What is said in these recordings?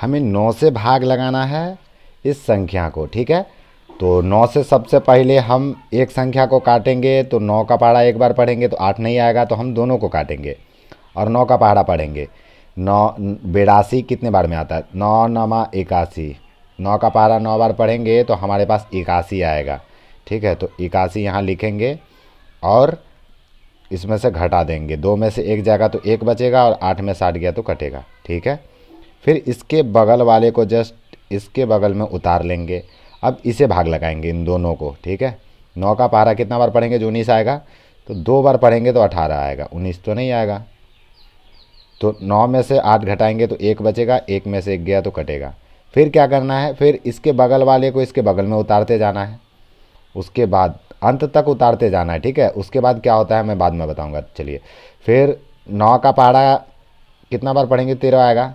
हमें नौ से भाग लगाना है इस संख्या को ठीक है तो नौ से सबसे पहले हम एक संख्या को काटेंगे तो नौ का पहाड़ा एक बार पढ़ेंगे तो आठ नहीं आएगा तो हम दोनों को काटेंगे और नौ का पहाड़ा पढ़ेंगे नौ बेरासी कितने बार में आता है नौ नमा इक्यासी नौ का पहाड़ा नौ बार पढ़ेंगे तो हमारे पास इक्यासी आएगा ठीक है तो इक्यासी यहाँ लिखेंगे और इसमें से घटा देंगे दो में से एक जाएगा तो एक बचेगा और आठ में से आठ गया तो कटेगा ठीक है फिर इसके बगल वाले को जस्ट इसके बगल में उतार लेंगे अब इसे भाग लगाएंगे इन दोनों को ठीक है नौ का पारा कितना बार पढ़ेंगे जो उन्नीस आएगा तो दो बार पढ़ेंगे तो अठारह आएगा उन्नीस तो नहीं आएगा तो नौ में से आठ घटाएंगे तो एक बचेगा एक में से एक गया तो कटेगा फिर क्या करना है फिर इसके बगल वाले को इसके बगल में उतारते जाना है उसके बाद अंत तक उतारते जाना है ठीक है उसके बाद क्या होता है मैं बाद में बताऊँगा चलिए फिर नौ का पारा कितना बार पढ़ेंगे तेरह आएगा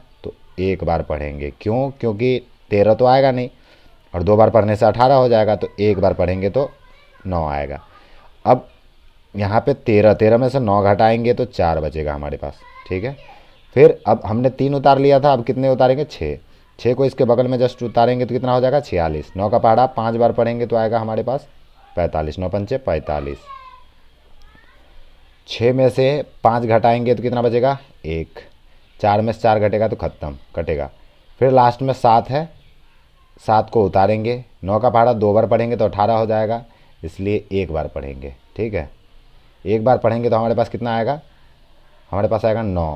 एक बार पढ़ेंगे क्यों क्योंकि तेरह तो आएगा नहीं और दो बार पढ़ने से अठारह हो जाएगा तो एक बार पढ़ेंगे तो नौ आएगा अब यहाँ पे तेरह तेरह में से नौ घटाएंगे तो चार बचेगा हमारे पास ठीक है फिर अब हमने तीन उतार लिया था अब कितने उतारेंगे छः छः को इसके बगल में जस्ट उतारेंगे तो कितना हो जाएगा छियालीस नौ का पहाड़ा पाँच बार पढ़ेंगे तो आएगा हमारे पास पैंतालीस नौ पंचे पैंतालीस छः में से पाँच घटाएंगे तो कितना बचेगा एक चार में से चार घटेगा तो खत्म कटेगा फिर लास्ट में सात है सात को उतारेंगे नौ का पहाड़ा दो बार पढ़ेंगे तो अठारह हो जाएगा इसलिए एक बार पढ़ेंगे ठीक है एक बार पढ़ेंगे तो हमारे पास कितना आएगा हमारे पास आएगा नौ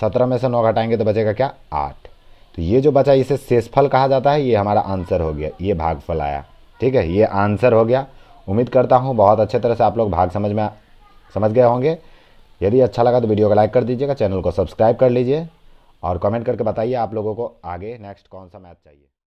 सत्रह में से नौ घटाएंगे तो बचेगा क्या आठ तो ये जो बचा इसे शेषफल कहा जाता है ये हमारा आंसर हो गया ये भागफल आया ठीक है ये आंसर हो गया उम्मीद करता हूँ बहुत अच्छे तरह से आप लोग भाग समझ में समझ गए होंगे यदि अच्छा लगा तो वीडियो को लाइक कर दीजिएगा चैनल को सब्सक्राइब कर लीजिए और कमेंट करके बताइए आप लोगों को आगे नेक्स्ट कौन सा मैच चाहिए